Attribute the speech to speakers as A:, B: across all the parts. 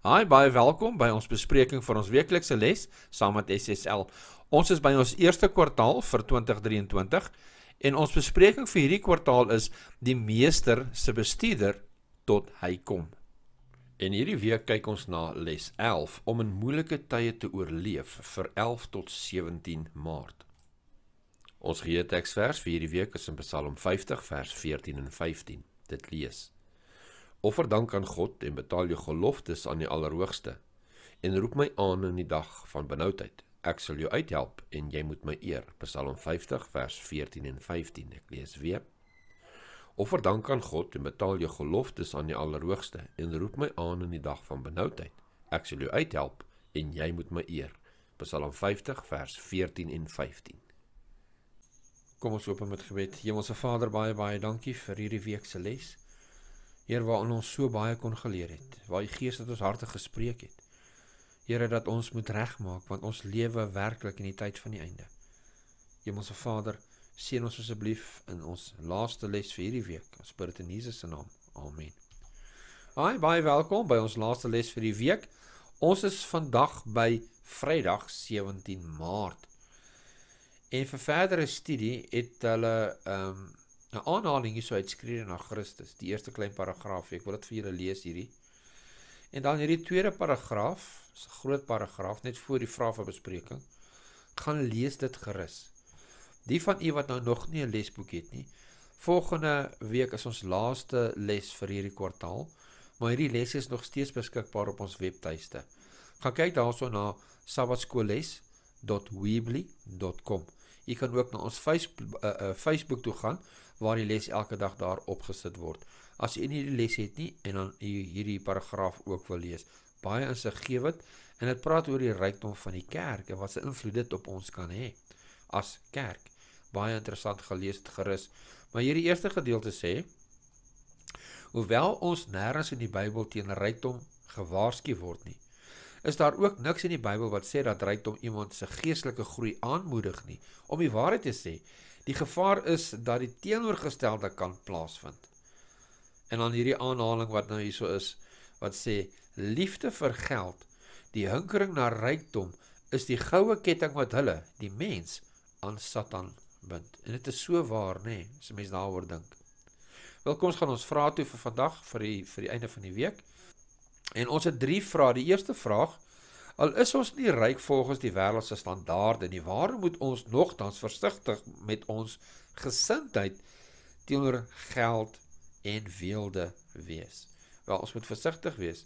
A: Hi, baie welkom by ons bespreking van ons weeklikse les saam met SSL. Ons is by ons eerste kwartaal vir 2023 en ons bespreking vir hierdie kwartaal is die meester se bestuurder tot hy kom. En hierdie week kyk ons na les 11 om in moeilike tye te oorleef vir 11 tot 17 Maart. Ons gee teksvers vir hierdie week is in Psalm 50 vers 14 en 15. Dit lees: Offer dank aan God en betaal jou geloftes aan die Allerhoogste en roep my aan in die dag van benoudheid. Ek sal jou uithelp en jy moet my eer. Psalm 50 vers 14 en 15. Ek lees weer. Offer dank aan God en betaal jou geloftes aan die Allerhoogste en roep my aan in die dag van benoudheid. Ek sal jou uithelp en jy moet my eer. Psalm 50 vers 14 en 15. Kom ons open met gebed. Hemelse Vader, baie baie dankie vir hierdie week se les. Heer waaraan ons so baie kon geleer het, waar u Gees tot ons harte gespreek het. Here dat ons moet regmaak want ons lewe werklik in die tyd van die einde. Hemelse Vader, seën ons asseblief in ons laaste les vir hierdie week. Ons bid dit in Jesus se naam. Amen. Hi, baie welkom by ons laaste les vir die week. Ons is vandag by Vrydag 17 Maart. En vir verdere studie het hulle ehm um, 'n nou, aanhaling hierso uit Skrifte na Christus, die eerste klein paragraaf. Ek wil dit vir julle lees hierdie. En dan hierdie tweede paragraaf, 'n groot paragraaf net voor die vraag van bespreking. Gaan lees dit gerus. Die van u wat nou nog nie 'n lesboek het nie, volgende week is ons laaste les vir hierdie kwartaal, maar hierdie les is nog steeds beskikbaar op ons webtuiste. Gaan kyk daarso na sabbatskoolles.weebly.com. Jy kan ook na ons Facebook uh, uh, Facebook toe gaan waar die les elke dag daar opgesit word. As jy nie die les het nie en dan hierdie paragraaf ook wil lees, baie insiggewend en dit praat oor die rykdom van die kerk en wat se invloed dit op ons kan hê as kerk. Baie interessant gelees het gerus. Maar hierdie eerste gedeelte sê: Hoewel ons nêrens in die Bybel teen rykdom gewaarsku word nie, is daar ook niks in die Bybel wat sê dat rykdom iemand se geestelike groei aanmoedig nie. Om die waarheid te sê, Die gevaar is dat die teenoorgestelde kan plaasvind. En dan hierdie aanhaling wat nou hierso is wat sê liefde vir geld, die hinkering na rykdom is die goue ketting wat hulle, die mens aan Satan bind. En dit is so waar nê, nee, as 'n mens daaroor dink. Welkom ons gaan ons vra toe vir vandag vir die vir die einde van die week. En ons het drie vrae. Die eerste vraag Al is ons nie ryk volgens die wêreldse standaarde nie, waarom moet ons nogtans versigtig met ons gesindheid teenoor geld en weelde wees? Wel, ons moet versigtig wees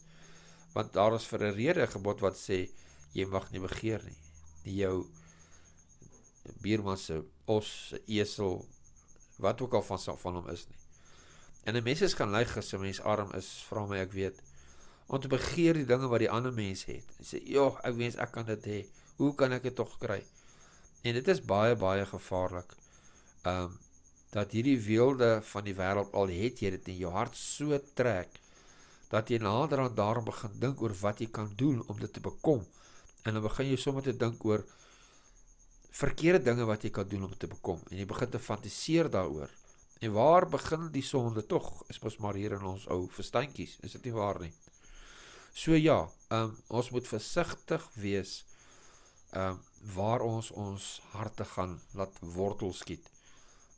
A: want daar is vir 'n rede gebod wat sê jy mag nie begeer nie. Die jou buurman se os, se esel, wat ook al van van hom is nie. En 'n mens is gaan lyg as 'n mens arm is, vra my ek weet om te begeer die dinge wat die ander mense het. Hy sê, "Jog, ek weet ek kan dit hê. Hoe kan ek dit tog kry?" En dit is baie baie gevaarlik. Um dat hierdie weelde van die wêreld al het jy dit in jou hart so trek dat jy nader aan daarom begin dink oor wat jy kan doen om dit te bekom. En dan begin jy sommer te dink oor verkeerde dinge wat jy kan doen om dit te bekom en jy begin te fantasieer daaroor. En waar begin die sonde tog? Is mos maar hier in ons ou verstandjies. Is dit nie waar nie? So ja, um, ons moet versigtig wees um, waar ons ons harte gaan laat wortel skiet.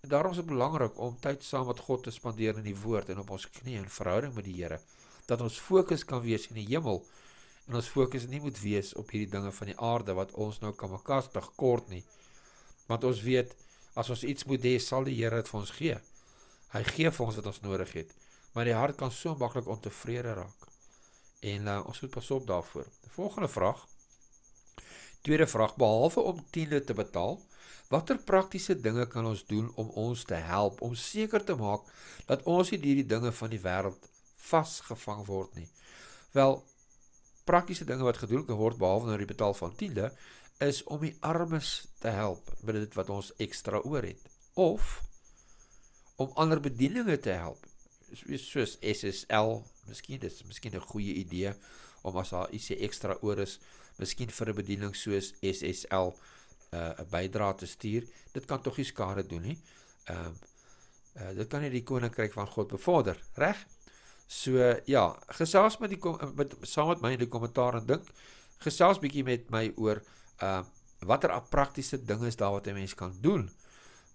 A: En daarom is dit belangrik om tyd saam met God te spandeer in die woord en op ons knieë in verhouding met die Here dat ons fokus kan wees in die hemel en ons fokus nie moet wees op hierdie dinge van die aarde wat ons nou kan makas te kort nie. Want ons weet as ons iets moet hê, sal die Here dit vir ons gee. Hy gee vir ons wat ons nodig het, maar die hart kan so maklik ontevrede raak. En nou uh, ons moet pas op daarvoor. Die volgende vraag. Tweede vraag behalwe om tiende te betaal, watter praktiese dinge kan ons doen om ons te help om seker te maak dat ons nie hierdie dinge van die wêreld vasgevang word nie. Wel praktiese dinge wat gedoen kan word behalwe nou die betaal van tiende is om die armes te help met dit wat ons ekstra oor het of om ander bedieninge te help soos SSL, miskien dis miskien 'n goeie idee om as daar ietsie ekstra oor is, miskien vir 'n bediening soos SSL eh, 'n uh, bydra te stuur. Dit kan tog nie skade doen nie. Ehm uh, uh, dit kan net die koninkryk van God bevorder, reg? So ja, gesels met die met, saam met my in die kommentaar en dink gesels bietjie met my oor ehm uh, watter praktiese dinge is daar wat 'n mens kan doen?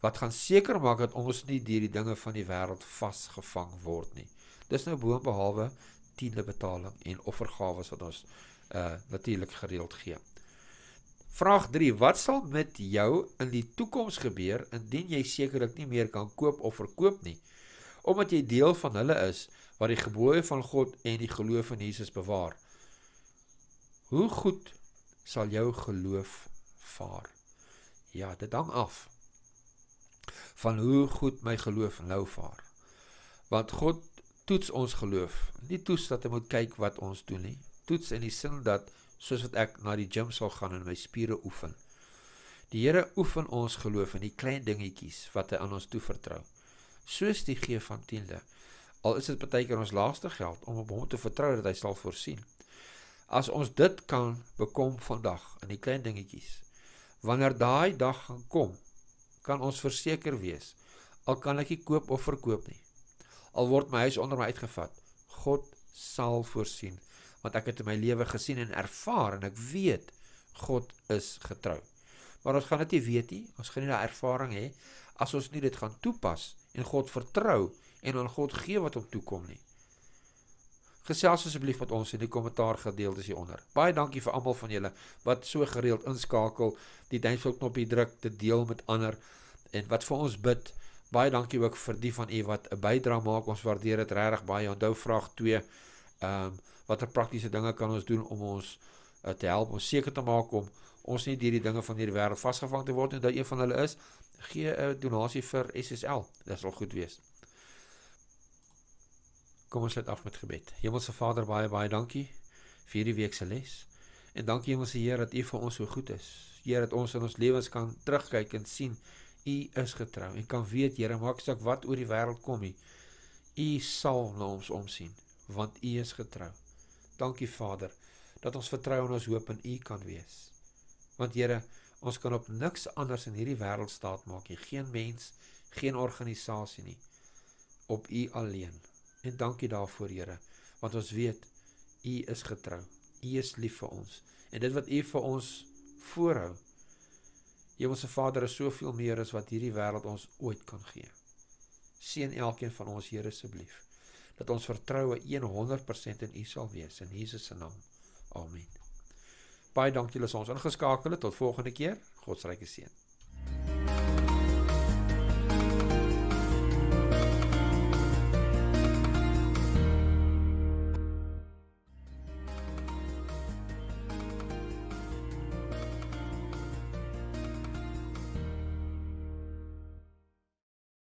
A: wat gaan seker maak dat ons nie deur die dinge van die wêreld vasgevang word nie. Dis nou boonbehalwe tiende betaling en offergawe wat ons uh natuurlik gereeld gee. Vraag 3: Wat sal met jou in die toekoms gebeur indien jy sekerlik nie meer kan koop of verkoop nie, omdat jy deel van hulle is wat die gebooie van God en die geloof in Jesus bewaar? Hoe goed sal jou geloof vaar? Ja, dit hang af van hoe goed my geloof nou vaar. Want God toets ons geloof. Nie toets dat hy moet kyk wat ons doen nie. Toets in die sin dat soos wat ek na die gim sal gaan en my spiere oefen. Die Here oefen ons geloof in die klein dingetjies wat hy aan ons toevertrou. Soos die gee van tiende. Al is dit partykeer ons laaste geld om op hom te vertrou dat hy sal voorsien. As ons dit kan bekom vandag in die klein dingetjies. Wanneer daai dag gaan kom kan ons verseker wees. Al kan ek nie koop of verkoop nie. Al word my huis onder my uitgevat, God sal voorsien, want ek het in my lewe gesien en ervaar en ek weet God is getrou. Maar ons gaan dit nie weet nie, ons gaan nie daai ervaring hê as ons nie dit gaan toepas en God vertrou en aan God gee wat hom toekom nie. Gesels asseblief met ons in die kommentaar gedeeltes hieronder. Baie dankie vir almal van julle wat so gereeld inskakel, die duimpie knoppie druk, dit deel met ander en wat vir ons bid. Baie dankie ook vir die van u wat 'n bydrae maak. Ons waardeer dit regtig baie. Onthou vraag 2. Ehm um, watter praktiese dinge kan ons doen om ons uh, te help om seker te maak om ons nie deur die dinge van hierdie wêreld vasgevang te word nie. Dat een van hulle is gee 'n donasie vir SSL. Dit sal goed wees. Kom ons sluit af met gebed. Hemelse Vader, baie baie dankie vir hierdie week se les. En dankie Hemelse Heer dat U vir ons so goed is. Heer dat ons in ons lewens kan terugkyk en sien U is getrou. U kan weet Here, maak saak wat oor die wêreld kom nie. U sal na ons omsien want U is getrou. Dankie Vader dat ons vertrou en ons hoop in U kan wees. Want Here, ons kan op niks anders in hierdie wêreld staat maak nie. Geen mens, geen organisasie nie. Op U alleen. En dankie daarvoor, Here, want ons weet U is getrou. U is lief vir ons. En dit wat U vir ons voorhou, Hemelse Vader, is soveel meer as wat hierdie wêreld ons ooit kan gee. Seën elkeen van ons, Here, asseblief, dat ons vertroue 100% in U sal wees in Jesus se naam. Amen. Baie dankie dat julle ons ingeskakel het. Tot volgende keer. God se ryke seën.